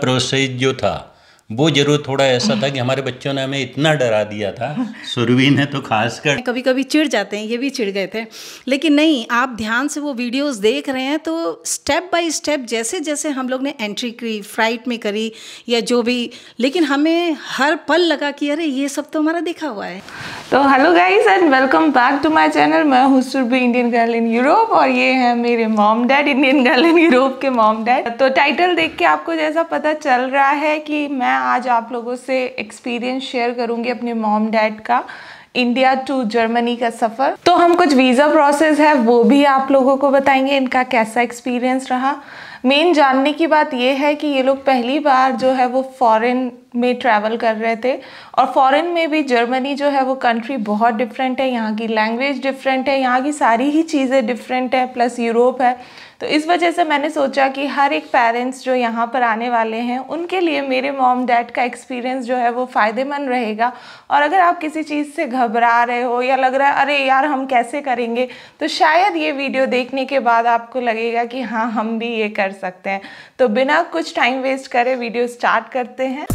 प्रोत्साहित जो था वो जरूर थोड़ा ऐसा था कि हमारे बच्चों ने हमें इतना डरा दिया था सुरवी ने तो खास कर कभी कभी चिड़ जाते हैं ये भी चिड़ गए थे लेकिन नहीं आप ध्यान से वो वीडियोस देख रहे हैं तो स्टेप बाय स्टेप जैसे जैसे हम लोग ने एंट्री की फ्लाइट में करी या जो भी लेकिन हमें हर पल लगा कि अरे ये सब तो हमारा देखा हुआ है तो hello guys and welcome back to my channel मैं हूँ Surabhi Indian girl in Europe और ये है मेरे mom dad Indian girl in Europe के मॉम डैड तो टाइटल देख के आपको जैसा पता चल रहा है कि मैं आज आप लोगों से एक्सपीरियंस शेयर करूंगी अपने मॉम डैड का इंडिया टू जर्मनी का सफ़र तो हम कुछ वीज़ा प्रोसेस है वो भी आप लोगों को बताएंगे इनका कैसा एक्सपीरियंस रहा मेन जानने की बात ये है कि ये लोग पहली बार जो है वो फॉरेन में ट्रैवल कर रहे थे और फॉरेन में भी जर्मनी जो है वो कंट्री बहुत डिफरेंट है यहाँ की लैंग्वेज डिफरेंट है यहाँ की सारी ही चीज़ें डिफरेंट है प्लस यूरोप है तो इस वजह से मैंने सोचा कि हर एक पेरेंट्स जो यहाँ पर आने वाले हैं उनके लिए मेरे मॉम डैड का एक्सपीरियंस जो है वो फ़ायदेमंद रहेगा और अगर आप किसी चीज़ से घबरा रहे हो या लग रहा है अरे यार हम कैसे करेंगे तो शायद ये वीडियो देखने के बाद आपको लगेगा कि हाँ हम भी ये कर सकते हैं तो बिना कुछ टाइम वेस्ट करे वीडियो स्टार्ट करते हैं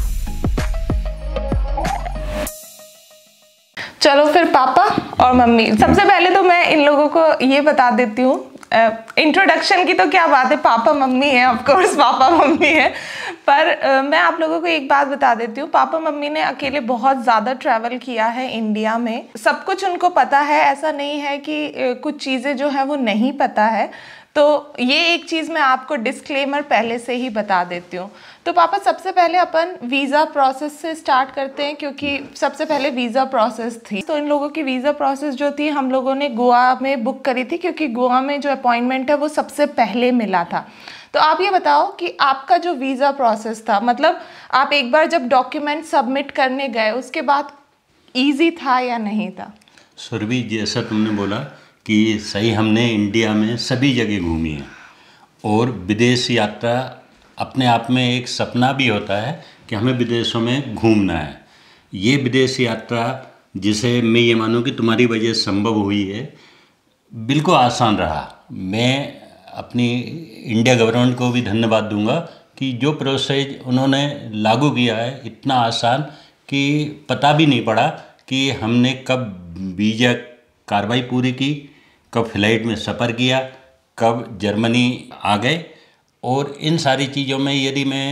चलो फिर पापा और मम्मी सबसे पहले तो मैं इन लोगों को ये बता देती हूँ इंट्रोडक्शन की तो क्या बात है पापा मम्मी है ऑफकोर्स पापा मम्मी है पर uh, मैं आप लोगों को एक बात बता देती हूँ पापा मम्मी ने अकेले बहुत ज़्यादा ट्रैवल किया है इंडिया में सब कुछ उनको पता है ऐसा नहीं है कि uh, कुछ चीज़ें जो है वो नहीं पता है तो ये एक चीज़ मैं आपको डिस्क्लेमर पहले से ही बता देती हूँ तो पापा सबसे पहले अपन वीज़ा प्रोसेस से स्टार्ट करते हैं क्योंकि सबसे पहले वीज़ा प्रोसेस थी तो इन लोगों की वीज़ा प्रोसेस जो थी हम लोगों ने गोवा में बुक करी थी क्योंकि गोवा में जो अपॉइंटमेंट है वो सबसे पहले मिला था तो आप ये बताओ कि आपका जो वीज़ा प्रोसेस था मतलब आप एक बार जब डॉक्यूमेंट सबमिट करने गए उसके बाद ईजी था या नहीं था सुरभि जैसा तुमने बोला कि सही हमने इंडिया में सभी जगह घूमी है और विदेश यात्रा अपने आप में एक सपना भी होता है कि हमें विदेशों में घूमना है ये विदेश यात्रा जिसे मैं ये मानूँ कि तुम्हारी वजह संभव हुई है बिल्कुल आसान रहा मैं अपनी इंडिया गवर्नमेंट को भी धन्यवाद दूंगा कि जो प्रोसेस उन्होंने लागू किया है इतना आसान कि पता भी नहीं पड़ा कि हमने कब वीज़ा कार्रवाई पूरी की कब फ्लाइट में सफ़र किया कब जर्मनी आ गए और इन सारी चीज़ों में यदि मैं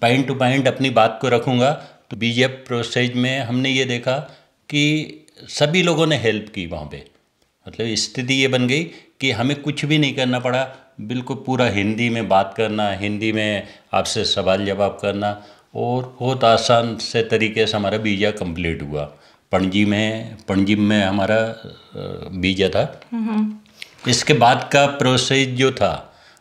पॉइंट टू पॉइंट अपनी बात को रखूँगा तो बीजेप प्रोसेज में हमने ये देखा कि सभी लोगों ने हेल्प की वहाँ पे मतलब स्थिति ये बन गई कि हमें कुछ भी नहीं करना पड़ा बिल्कुल पूरा हिंदी में बात करना हिंदी में आपसे सवाल जवाब करना और बहुत आसान से तरीके से हमारा बीजा कंप्लीट हुआ पणजी में पणजी में हमारा बीजा था हम्म। इसके बाद का प्रोसेस जो था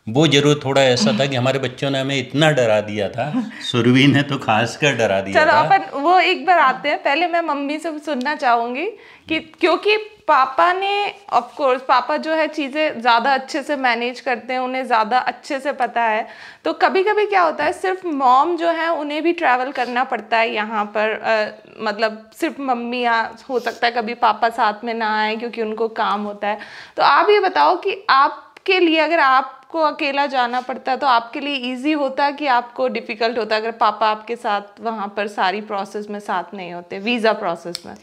वो जरूर थोड़ा ऐसा था कि हमारे बच्चों ने हमें इतना डरा दिया था सुरवी ने तो खास कर डरा दिया चलो अपन वो एक बार आते हैं पहले मैं मम्मी से सुनना चाहूंगी कि क्योंकि पापा ने ऑफ कोर्स पापा जो है चीज़ें ज़्यादा अच्छे से मैनेज करते हैं उन्हें ज़्यादा अच्छे से पता है तो कभी कभी क्या होता है सिर्फ मॉम जो है उन्हें भी ट्रैवल करना पड़ता है यहाँ पर आ, मतलब सिर्फ मम्मी या हो सकता है कभी पापा साथ में ना आए क्योंकि उनको काम होता है तो आप ये बताओ कि आपके लिए अगर आप आपको अकेला जाना पड़ता तो आपके लिए इजी होता कि आपको डिफ़िकल्ट होता अगर पापा आपके साथ वहाँ पर सारी प्रोसेस में साथ नहीं होते वीज़ा प्रोसेस में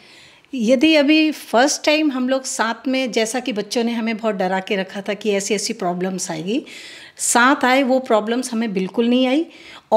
यदि अभी फर्स्ट टाइम हम लोग साथ में जैसा कि बच्चों ने हमें बहुत डरा के रखा था कि ऐसी ऐसी प्रॉब्लम्स आएगी साथ आए वो प्रॉब्लम्स हमें बिल्कुल नहीं आई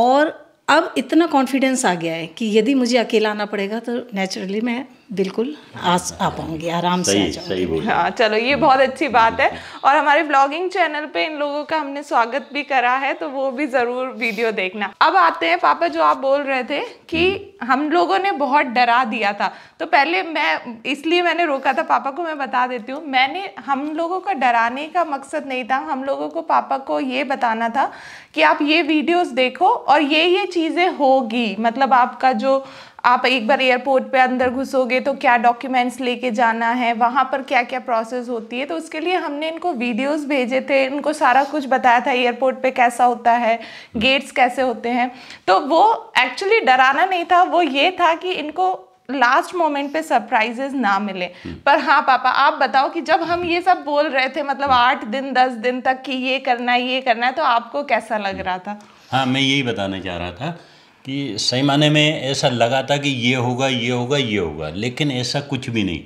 और अब इतना कॉन्फिडेंस आ गया है कि यदि मुझे अकेला आना पड़ेगा तो नेचुरली मैं बिल्कुल आज हाँ, आ पाऊंगी आराम से सही, हाँ चलो ये बहुत अच्छी बात है और हमारे ब्लॉगिंग चैनल पे इन लोगों का हमने स्वागत भी करा है तो वो भी ज़रूर वीडियो देखना अब आते हैं पापा जो आप बोल रहे थे कि हम्म। हम लोगों ने बहुत डरा दिया था तो पहले मैं इसलिए मैंने रोका था पापा को मैं बता देती हूँ मैंने हम लोगों का डराने का मकसद नहीं था हम लोगों को पापा को ये बताना था कि आप ये वीडियोज़ देखो और ये ये चीज़ें होगी मतलब आपका जो आप एक बार एयरपोर्ट पे अंदर घुसोगे तो क्या डॉक्यूमेंट्स लेके जाना है वहाँ पर क्या क्या प्रोसेस होती है तो उसके लिए हमने इनको वीडियोस भेजे थे इनको सारा कुछ बताया था एयरपोर्ट पे कैसा होता है गेट्स कैसे होते हैं तो वो एक्चुअली डराना नहीं था वो ये था कि इनको लास्ट मोमेंट पे सरप्राइजेस ना मिले हम्म। पर हाँ पापा आप बताओ कि जब हम ये सब बोल रहे थे मतलब हम्म। आठ दिन दस दिन तक कि ये करना है ये करना है तो आपको कैसा लग हम्म। रहा था हाँ मैं यही बताना चाह रहा था कि सही माने में ऐसा लगा था कि ये होगा ये होगा ये होगा लेकिन ऐसा कुछ भी नहीं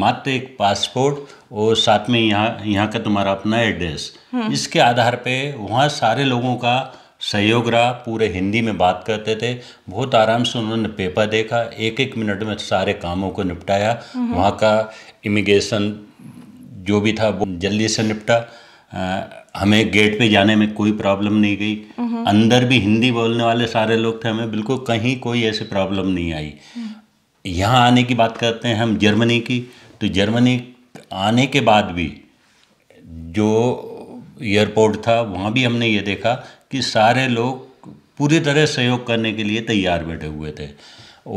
मात्र एक पासपोर्ट और साथ में यहाँ यहाँ का तुम्हारा अपना एड्रेस हम्म। इसके आधार पे वहाँ सारे लोगों का सहयोग रहा पूरे हिंदी में बात करते थे बहुत आराम से उन्होंने पेपर देखा एक एक मिनट में सारे कामों को निपटाया हम्म। वहाँ का इमिग्रेशन जो भी था वो जल्दी से निपटा हमें गेट पे जाने में कोई प्रॉब्लम नहीं गई अंदर भी हिंदी बोलने वाले सारे लोग थे हमें बिल्कुल कहीं कोई ऐसी प्रॉब्लम नहीं आई यहाँ आने की बात करते हैं हम जर्मनी की तो जर्मनी आने के बाद भी जो एयरपोर्ट था वहाँ भी हमने ये देखा कि सारे लोग पूरी तरह सहयोग करने के लिए तैयार बैठे हुए थे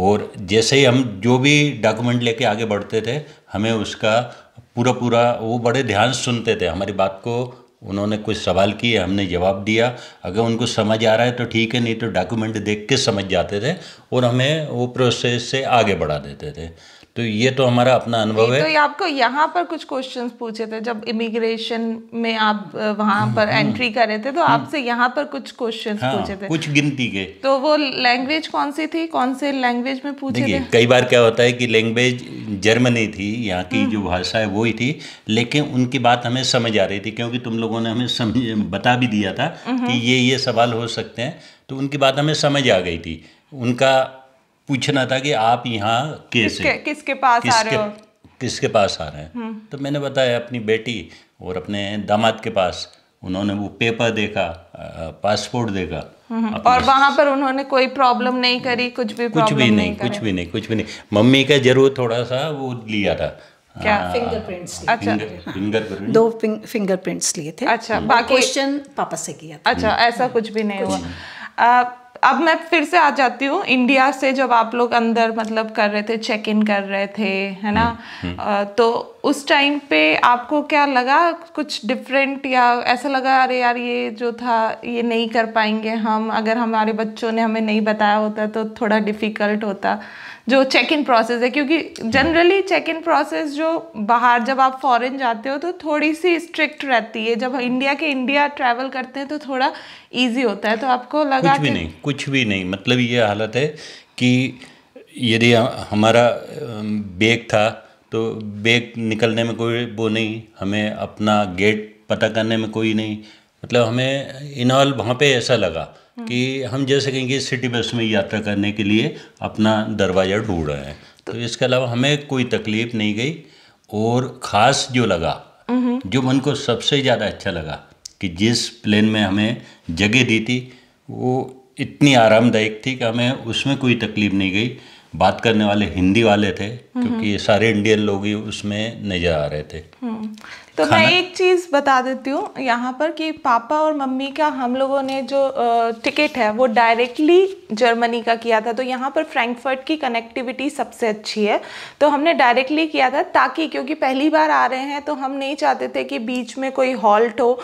और जैसे ही हम जो भी डॉक्यूमेंट लेके आगे बढ़ते थे हमें उसका पूरा पूरा वो बड़े ध्यान सुनते थे हमारी बात को उन्होंने कुछ सवाल किए हमने जवाब दिया अगर उनको समझ आ रहा है तो ठीक है नहीं तो डॉक्यूमेंट देख के समझ जाते थे और हमें वो प्रोसेस से आगे बढ़ा देते थे तो ये तो हमारा अपना अनुभव तो है तो ये आपको यहाँ पर कुछ क्वेश्चंस पूछे थे जब इमिग्रेशन में आप वहाँ हम्म, पर एंट्री हम्म। कर रहे थे तो हम्म। आपसे यहाँ पर कुछ क्वेश्चंस हाँ, पूछे थे कुछ गिनती के तो वो लैंग्वेज कौन सी थी कौन से लैंग्वेज में पूछे थे कई बार क्या होता है कि लैंग्वेज जर्मनी थी यहाँ की जो भाषा है वो ही थी लेकिन उनकी बात हमें समझ आ रही थी क्योंकि तुम लोगों ने हमें समझ बता भी दिया था कि ये ये सवाल हो सकते हैं तो उनकी बात हमें समझ आ गई थी उनका पूछना था कि आप यहाँ कैसे किसके, किसके पास किसके, आ रहे हो किसके पास आ रहे हैं हम्म। तो मैंने बताया अपनी बेटी और अपने दामाद के पास उन्होंने वो पेपर देखा पासपोर्ट देखा हम्म। और वहां पर उन्होंने कोई प्रॉब्लम नहीं करी कुछ भी कुछ भी नहीं, नहीं कुछ भी नहीं कुछ भी नहीं मम्मी का जरूर थोड़ा सा वो लिया था क्या फिंगरप्रिंट्स हाँ। अच्छा फिंगरप्रिंट दो फिंगरप्रिंट्स लिए थे अच्छा बाकी क्वेश्चन पापा से किया अच्छा ऐसा कुछ भी नहीं हुआ अब मैं फिर से आ जाती हूँ इंडिया से जब आप लोग अंदर मतलब कर रहे थे चेक इन कर रहे थे है ना हम्म, हम्म। तो उस टाइम पे आपको क्या लगा कुछ डिफरेंट या ऐसा लगा अरे यार ये जो था ये नहीं कर पाएंगे हम अगर हमारे बच्चों ने हमें नहीं बताया होता तो थोड़ा डिफ़िकल्ट होता जो चेक इन प्रोसेस है क्योंकि जनरली चेक इन प्रोसेस जो बाहर जब आप फॉरेन जाते हो तो थोड़ी सी स्ट्रिक्ट रहती है जब इंडिया के इंडिया ट्रैवल करते हैं तो थोड़ा इजी होता है तो आपको लगा कुछ भी नहीं कुछ भी नहीं मतलब ये हालत है कि यदि हमारा बेग था तो बैग निकलने में कोई वो नहीं हमें अपना गेट पता करने में कोई नहीं मतलब हमें इनऑल वहाँ पे ऐसा लगा कि हम जैसे कहेंगे सिटी बस में यात्रा करने के लिए अपना दरवाज़ा ढूंढ रहे हैं तो इसके अलावा हमें कोई तकलीफ नहीं गई और ख़ास जो लगा हम्म। जो मन को सबसे ज़्यादा अच्छा लगा कि जिस प्लेन में हमें जगह दी थी वो इतनी आरामदायक थी कि हमें उसमें कोई तकलीफ नहीं गई बात करने वाले हिंदी वाले थे हम्म, क्योंकि हम्म। सारे इंडियन लोग ही उसमें नजर आ रहे थे हम्म। तो मैं एक चीज़ बता देती हूँ यहाँ पर कि पापा और मम्मी का हम लोगों ने जो टिकट है वो डायरेक्टली जर्मनी का किया था तो यहाँ पर फ्रैंकफर्ट की कनेक्टिविटी सबसे अच्छी है तो हमने डायरेक्टली किया था ताकि क्योंकि पहली बार आ रहे हैं तो हम नहीं चाहते थे कि बीच में कोई हॉल्ट हो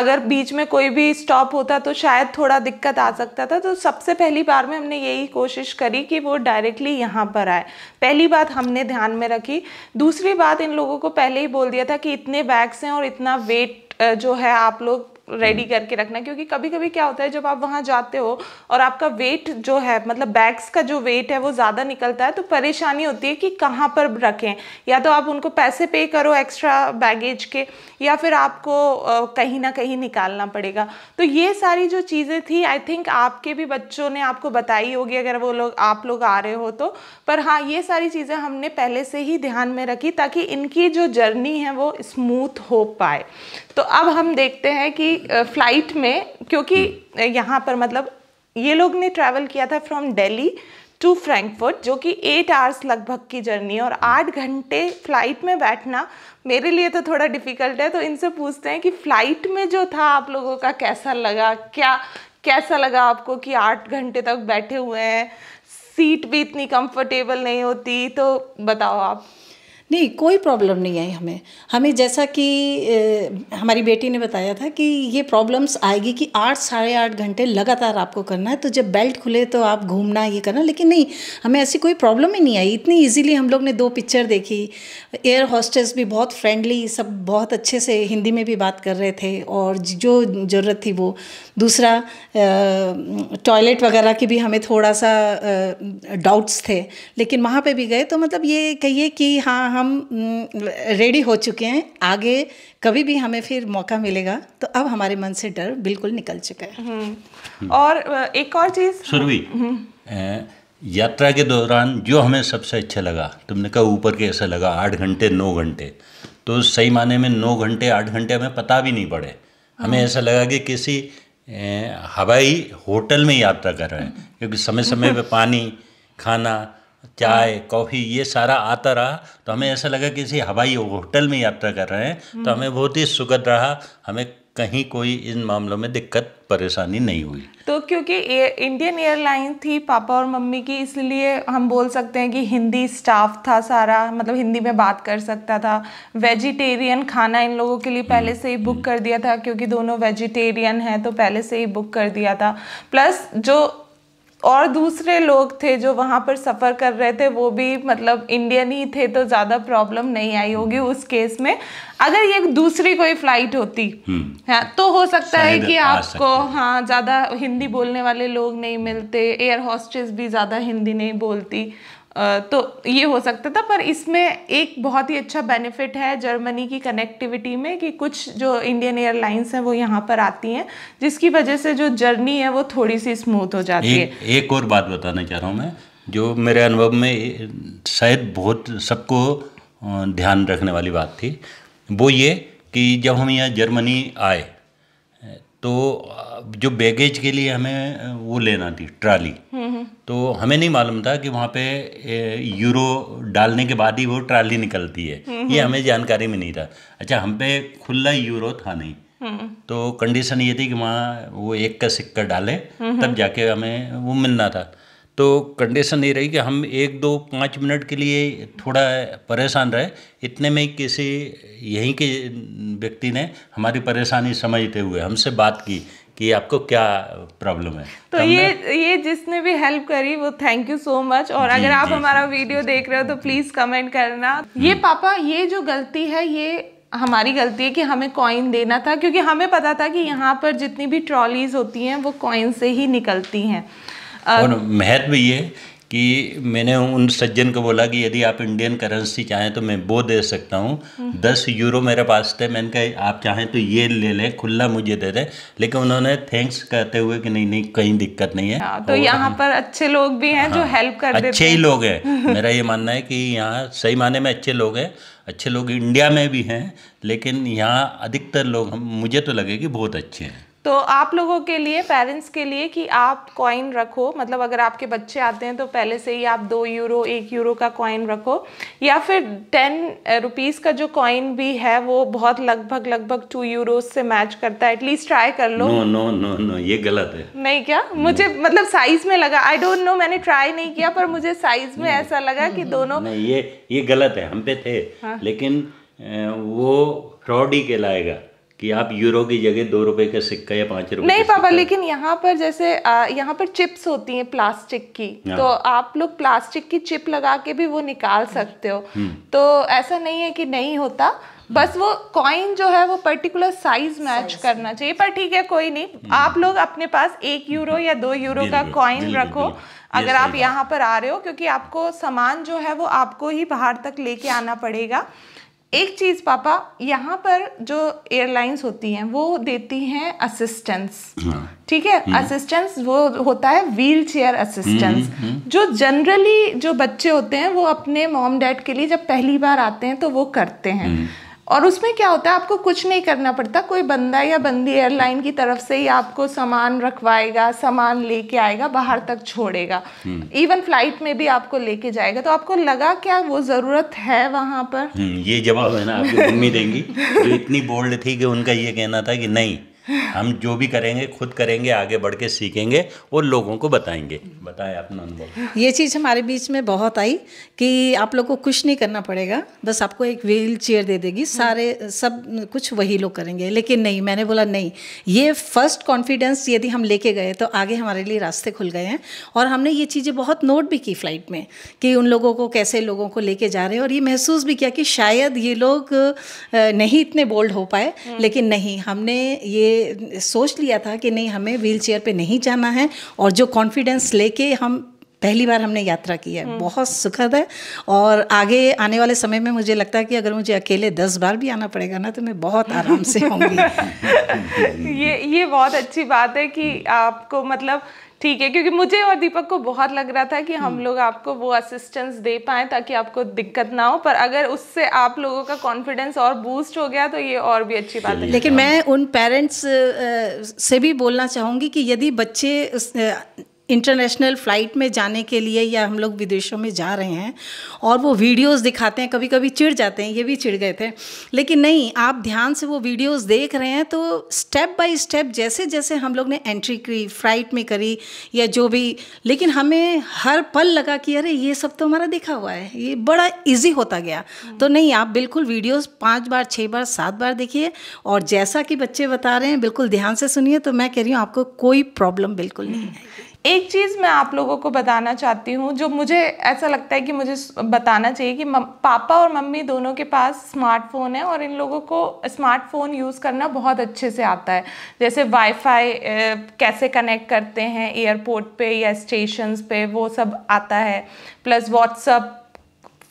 अगर बीच में कोई भी स्टॉप होता तो शायद थोड़ा दिक्कत आ सकता था तो सबसे पहली बार में हमने यही कोशिश करी कि वो डायरेक्टली यहाँ पर आए पहली बात हमने ध्यान में रखी दूसरी बात इन लोगों को पहले ही बोल दिया था कि इतने बैग्स हैं और इतना वेट जो है आप लोग रेडी करके रखना क्योंकि कभी कभी क्या होता है जब आप वहाँ जाते हो और आपका वेट जो है मतलब बैग्स का जो वेट है वो ज़्यादा निकलता है तो परेशानी होती है कि कहाँ पर रखें या तो आप उनको पैसे पे करो एक्स्ट्रा बैगेज के या फिर आपको कहीं ना कहीं निकालना पड़ेगा तो ये सारी जो चीज़ें थी आई थिंक आपके भी बच्चों ने आपको बताई होगी अगर वो लोग आप लोग आ रहे हो तो पर हाँ ये सारी चीज़ें हमने पहले से ही ध्यान में रखी ताकि इनकी जो जर्नी है वो स्मूथ हो पाए तो अब हम देखते हैं कि फ़्लाइट में क्योंकि हम्म। यहाँ पर मतलब ये लोग ने ट्रैवल किया था फ्रॉम दिल्ली टू फ्रैंकफर्ट जो कि एट आवर्स लगभग की जर्नी है और हम्म। आठ घंटे फ़्लाइट में बैठना मेरे लिए तो थोड़ा डिफ़िकल्ट है तो इनसे पूछते हैं कि फ़्लाइट में जो था आप लोगों का कैसा लगा क्या कैसा लगा आपको कि आठ घंटे तक बैठे हुए हैं सीट भी इतनी कंफर्टेबल नहीं होती तो बताओ आप नहीं कोई प्रॉब्लम नहीं आई हमें हमें जैसा कि ए, हमारी बेटी ने बताया था कि ये प्रॉब्लम्स आएगी कि आठ साढ़े आठ घंटे लगातार आपको करना है तो जब बेल्ट खुले तो आप घूमना ये करना लेकिन नहीं हमें ऐसी कोई प्रॉब्लम ही नहीं आई इतनी ईजिली हम लोग ने दो पिक्चर देखी एयर हॉस्टेस भी बहुत फ्रेंडली सब बहुत अच्छे से हिंदी में भी बात कर रहे थे और जो ज़रूरत थी वो दूसरा टॉयलेट वगैरह की भी हमें थोड़ा सा डाउट्स थे लेकिन वहाँ पर भी गए तो मतलब ये कहिए कि हाँ, हाँ हम रेडी हो चुके हैं आगे कभी भी हमें फिर मौका मिलेगा तो अब हमारे मन से डर बिल्कुल निकल चुका है हम्म। और एक और चीज़ सुरवी हम्म। यात्रा के दौरान जो हमें सबसे अच्छा लगा तुमने कहा ऊपर के ऐसा लगा आठ घंटे नौ घंटे तो सही माने में नौ घंटे आठ घंटे हमें पता भी नहीं पड़े हमें हाँ। ऐसा लगा कि किसी हवाई होटल में यात्रा कर रहे हैं क्योंकि समय समय पर पानी खाना चाय कॉफ़ी ये सारा आता रहा तो हमें ऐसा लगा किसी हवाई होटल में यात्रा कर रहे हैं तो हमें बहुत ही सुखद रहा हमें कहीं कोई इन मामलों में दिक्कत परेशानी नहीं हुई तो क्योंकि इंडियन एयरलाइन थी पापा और मम्मी की इसलिए हम बोल सकते हैं कि हिंदी स्टाफ था सारा मतलब हिंदी में बात कर सकता था वेजिटेरियन खाना इन लोगों के लिए हम्म, पहले से ही बुक हम्म। कर दिया था क्योंकि दोनों वेजिटेरियन हैं तो पहले से ही बुक कर दिया था प्लस जो और दूसरे लोग थे जो वहाँ पर सफ़र कर रहे थे वो भी मतलब इंडियन ही थे तो ज़्यादा प्रॉब्लम नहीं आई होगी उस केस में अगर ये दूसरी कोई फ़्लाइट होती है हम्म। हाँ, तो हो सकता है कि आपको हाँ ज़्यादा हिंदी बोलने वाले लोग नहीं मिलते एयर हॉस्टेस भी ज़्यादा हिंदी नहीं बोलती तो ये हो सकता था पर इसमें एक बहुत ही अच्छा बेनिफिट है जर्मनी की कनेक्टिविटी में कि कुछ जो इंडियन एयरलाइंस हैं वो यहाँ पर आती हैं जिसकी वजह से जो जर्नी है वो थोड़ी सी स्मूथ हो जाती एक, है एक और बात बताना चाह रहा हूँ मैं जो मेरे अनुभव में शायद बहुत सबको ध्यान रखने वाली बात थी वो ये कि जब हम यहाँ जर्मनी आए तो जो बैगेज के लिए हमें वो लेना थी ट्राली तो हमें नहीं मालूम था कि वहाँ पे यूरो डालने के बाद ही वो ट्राली निकलती है ये हमें जानकारी में नहीं था अच्छा हम पे खुला यूरो था नहीं तो कंडीशन ये थी कि वहाँ वो एक का सिक्का डाले तब जाके हमें वो मिलना था तो कंडीशन ये रही कि हम एक दो पाँच मिनट के लिए थोड़ा परेशान रहे इतने में किसी यहीं के व्यक्ति ने हमारी परेशानी समझते हुए हमसे बात की कि आपको क्या प्रॉब्लम है तो ये ये जिसने भी हेल्प करी वो थैंक यू सो मच और अगर आप हमारा वीडियो देख रहे हो तो प्लीज़ कमेंट करना हम्म। ये पापा ये जो गलती है ये हमारी गलती है कि हमें कॉइन देना था क्योंकि हमें पता था कि यहाँ पर जितनी भी ट्रॉलीज होती हैं वो कॉइन से ही निकलती हैं और महत्व ये कि मैंने उन सज्जन को बोला कि यदि आप इंडियन करेंसी चाहें तो मैं वो दे सकता हूँ हम्म। दस यूरो मेरे पास थे मैंने कहा आप चाहें तो ये ले लें खुला मुझे दे दें लेकिन उन्होंने थैंक्स कहते हुए कि नहीं नहीं कहीं दिक्कत नहीं है हाँ, तो यहाँ हाँ। पर अच्छे लोग भी हैं हाँ, जो हेल्प कर अच्छे ही लोग हैं मेरा ये मानना है कि यहाँ सही माने में अच्छे लोग हैं अच्छे लोग इंडिया में भी हैं लेकिन यहाँ अधिकतर लोग मुझे तो लगे कि बहुत अच्छे हैं तो आप लोगों के लिए पेरेंट्स के लिए कि आप कॉइन रखो मतलब अगर आपके बच्चे आते हैं तो पहले से ही आप दो यूरो एक यूरो का कॉइन रखो या फिर टेन रुपीज़ का जो कॉइन भी है वो बहुत लगभग लगभग टू यूरो से मैच करता है एटलीस्ट ट्राई कर लो नो नो नो नो ये गलत है नहीं क्या मुझे मतलब साइज में लगा आई डोंट नो मैंने ट्राई नहीं किया पर मुझे साइज में no. ऐसा लगा कि दोनों no, ये ये गलत है हम पे थे हाँ। लेकिन वो फ्रॉड ही कहलाएगा कि आप यूरो की जगह दो रुपए का सिक्का या पांच रुपए नहीं पापा लेकिन यहाँ पर जैसे यहाँ पर चिप्स होती हैं प्लास्टिक की हाँ। तो आप लोग प्लास्टिक की चिप लगा के भी वो निकाल सकते हो हम्म। तो ऐसा नहीं है कि नहीं होता बस वो कॉइन जो है वो पर्टिकुलर साइज मैच करना चाहिए पर ठीक है कोई नहीं हम्म। आप लोग अपने पास एक यूरो या दो यूरो का कॉइन रखो अगर आप यहाँ पर आ रहे हो क्योंकि आपको सामान जो है वो आपको ही बाहर तक लेके आना पड़ेगा एक चीज़ पापा यहाँ पर जो एयरलाइंस होती हैं वो देती हैं असिस्टेंस हाँ। ठीक है असिस्टेंस हम्म। वो होता है व्हील चेयर असिस्टेंस जो जनरली जो बच्चे होते हैं वो अपने मॉम डैड के लिए जब पहली बार आते हैं तो वो करते हैं हम्म। और उसमें क्या होता है आपको कुछ नहीं करना पड़ता कोई बंदा या बंदी एयरलाइन की तरफ से ही आपको सामान रखवाएगा सामान लेके आएगा बाहर तक छोड़ेगा इवन हम्म। फ्लाइट में भी आपको लेके जाएगा तो आपको लगा क्या वो ज़रूरत है वहाँ पर हम्म, ये जवाब है ना आपकी मम्मी देंगी जो इतनी बोल्ड थी कि उनका ये कहना था कि नहीं हम जो भी करेंगे खुद करेंगे आगे बढ़ के सीखेंगे और लोगों को बताएंगे बताए अपना अनुभव ये चीज़ हमारे बीच में बहुत आई कि आप लोग को कुछ नहीं करना पड़ेगा बस आपको एक व्हील चेयर दे देगी सारे सब कुछ वही लोग करेंगे लेकिन नहीं मैंने बोला नहीं ये फर्स्ट कॉन्फिडेंस यदि हम लेके गए तो आगे हमारे लिए रास्ते खुल गए हैं और हमने ये चीज़ें बहुत नोट भी की फ्लाइट में कि उन लोगों को कैसे लोगों को लेके जा रहे हैं और ये महसूस भी किया कि शायद ये लोग नहीं इतने बोल्ड हो पाए हम्म। लेकिन नहीं हमने ये सोच लिया था कि नहीं हमें व्हील चेयर पर नहीं जाना है और जो कॉन्फिडेंस लेके हम पहली बार हमने यात्रा की है हम्म। बहुत सुखद है और आगे आने वाले समय में मुझे लगता है कि अगर मुझे अकेले दस बार भी आना पड़ेगा ना तो मैं बहुत आराम से होंगी ये ये बहुत अच्छी बात है कि आपको मतलब ठीक है क्योंकि मुझे और दीपक को बहुत लग रहा था कि हम हम्म। लोग आपको वो असिस्टेंस दे पाए ताकि आपको दिक्कत ना हो पर अगर उससे आप लोगों का कॉन्फिडेंस और बूस्ट हो गया तो ये और भी अच्छी बात है लेकिन मैं उन पेरेंट्स से भी बोलना चाहूँगी कि यदि बच्चे इंटरनेशनल फ़्लाइट में जाने के लिए या हम लोग विदेशों में जा रहे हैं और वो वीडियोस दिखाते हैं कभी कभी चिढ़ जाते हैं ये भी चिढ़ गए थे लेकिन नहीं आप ध्यान से वो वीडियोस देख रहे हैं तो स्टेप बाय स्टेप जैसे जैसे हम लोग ने एंट्री की फ्लाइट में करी या जो भी लेकिन हमें हर पल लगा कि अरे ये सब तो हमारा देखा हुआ है ये बड़ा ईजी होता गया तो नहीं आप बिल्कुल वीडियोज़ पाँच बार छः बार सात बार देखिए और जैसा कि बच्चे बता रहे हैं बिल्कुल ध्यान से सुनिए तो मैं कह रही हूँ आपको कोई प्रॉब्लम बिल्कुल नहीं है एक चीज़ मैं आप लोगों को बताना चाहती हूँ जो मुझे ऐसा लगता है कि मुझे बताना चाहिए कि पापा और मम्मी दोनों के पास स्मार्टफोन है और इन लोगों को स्मार्टफोन यूज़ करना बहुत अच्छे से आता है जैसे वाईफाई कैसे कनेक्ट करते हैं एयरपोर्ट पे या स्टेशंस पे वो सब आता है प्लस व्हाट्सअप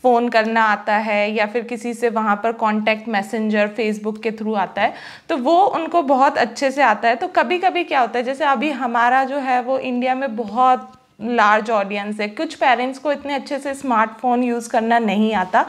फ़ोन करना आता है या फिर किसी से वहाँ पर कांटेक्ट मैसेंजर फेसबुक के थ्रू आता है तो वो उनको बहुत अच्छे से आता है तो कभी कभी क्या होता है जैसे अभी हमारा जो है वो इंडिया में बहुत लार्ज ऑडियंस है कुछ पेरेंट्स को इतने अच्छे से स्मार्टफोन यूज़ करना नहीं आता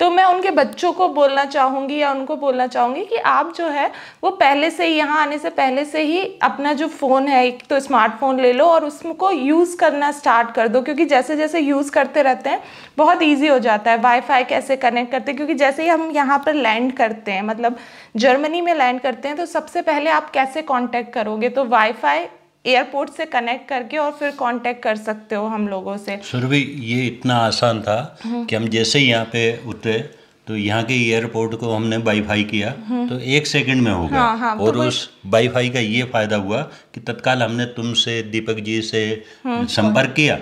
तो मैं उनके बच्चों को बोलना चाहूँगी या उनको बोलना चाहूँगी कि आप जो है वो पहले से ही यहाँ आने से पहले से ही अपना जो फ़ोन है एक तो स्मार्टफोन ले लो और उसको यूज़ करना स्टार्ट कर दो क्योंकि जैसे जैसे यूज़ करते रहते हैं बहुत ईजी हो जाता है वाईफाई कैसे कनेक्ट करते हैं क्योंकि जैसे ही हम यहाँ पर लैंड करते हैं मतलब जर्मनी में लैंड करते हैं तो सबसे पहले आप कैसे कॉन्टैक्ट करोगे तो वाईफाई एयरपोर्ट से कनेक्ट करके और फिर कांटेक्ट कर सकते हो हम लोगों से सुरभि ये इतना आसान था कि हम जैसे ही यहाँ पे उतरे तो यहाँ के एयरपोर्ट को हमने वाईफाई किया तो एक सेकंड में हो गया हाँ, हाँ, तो और तो उस वाईफाई का ये फायदा हुआ कि तत्काल हमने तुमसे दीपक जी से हम्म, तो संपर्क किया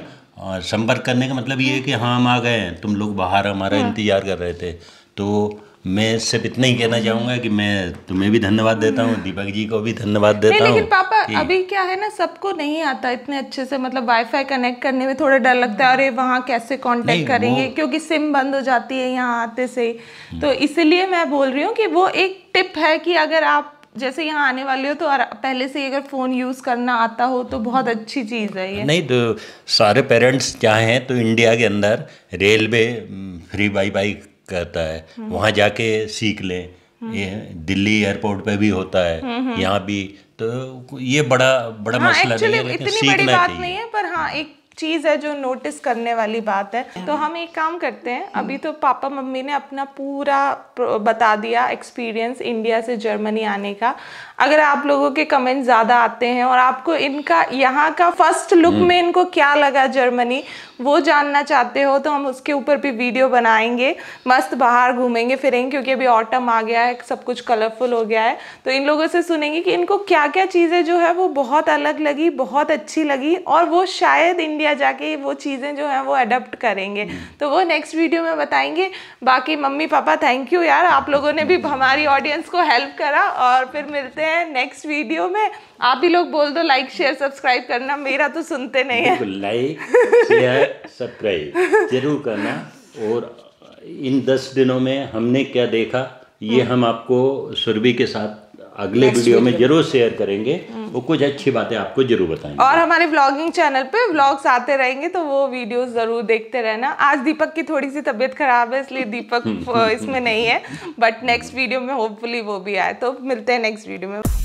और संपर्क करने का मतलब ये है कि हाँ हम आ गए हैं तुम लोग बाहर हमारा हम्म। इंतजार कर रहे थे तो मैं सिर्फ इतना ही कहना चाहूँगा कि मैं तुम्हें भी धन्यवाद देता हूँ दीपक जी को भी धन्यवाद देता हूँ अभी क्या है ना सबको नहीं आता इतने अच्छे से मतलब वाईफाई कनेक्ट करने में थोड़ा डर लगता है अरे वहाँ कैसे कांटेक्ट करेंगे क्योंकि सिम बंद हो जाती है यहाँ आते से तो हम्म। इसीलिए मैं बोल रही हूँ कि वो एक टिप है कि अगर आप जैसे यहाँ आने वाले हो तो पहले से अगर फ़ोन यूज़ करना आता हो तो बहुत अच्छी चीज़ है ये नहीं तो सारे पेरेंट्स चाहें तो इंडिया के अंदर रेलवे फ्री वाईफाई करता है हम्म। वहाँ जाके सीख लें हम्म। ये दिल्ली एयरपोर्ट पे भी होता है यहाँ भी तो ये बड़ा बड़ा हाँ, मसला नहीं है लेकिन सीखना पर हाँ, हाँ। एक चीज़ है जो नोटिस करने वाली बात है तो हम एक काम करते हैं अभी तो पापा मम्मी ने अपना पूरा बता दिया एक्सपीरियंस इंडिया से जर्मनी आने का अगर आप लोगों के कमेंट ज़्यादा आते हैं और आपको इनका यहाँ का फर्स्ट हम्म। लुक में इनको क्या लगा जर्मनी वो जानना चाहते हो तो हम उसके ऊपर भी वीडियो बनाएंगे मस्त बाहर घूमेंगे फिरेंगे क्योंकि अभी ऑटम आ गया है सब कुछ कलरफुल हो गया है तो इन लोगों से सुनेंगे कि इनको क्या क्या चीज़ें जो है वो बहुत अलग लगी बहुत अच्छी लगी और वो शायद इंडिया इंडिया जाके वो चीज़ें जो हैं वो अडप्ट करेंगे तो वो नेक्स्ट वीडियो में बताएंगे बाकी मम्मी पापा थैंक यू यार आप लोगों ने भी हमारी ऑडियंस को हेल्प करा और फिर मिलते हैं नेक्स्ट वीडियो में आप ही लोग बोल दो लाइक शेयर सब्सक्राइब करना मेरा तो सुनते नहीं है लाइक शेयर सब्सक्राइब जरूर करना और इन दस दिनों में हमने क्या देखा ये हम्म। हम आपको सुरभि के साथ अगले वीडियो में जरूर शेयर करेंगे हम्म। वो कुछ अच्छी बातें आपको जरूर बताएंगे और हमारे व्लॉगिंग चैनल पे व्लॉग्स आते रहेंगे तो वो वीडियो जरूर देखते रहना आज दीपक की थोड़ी सी तबीयत खराब है इसलिए दीपक इसमें नहीं है बट नेक्स्ट वीडियो में होपफुली वो भी आए तो मिलते हैं नेक्स्ट वीडियो में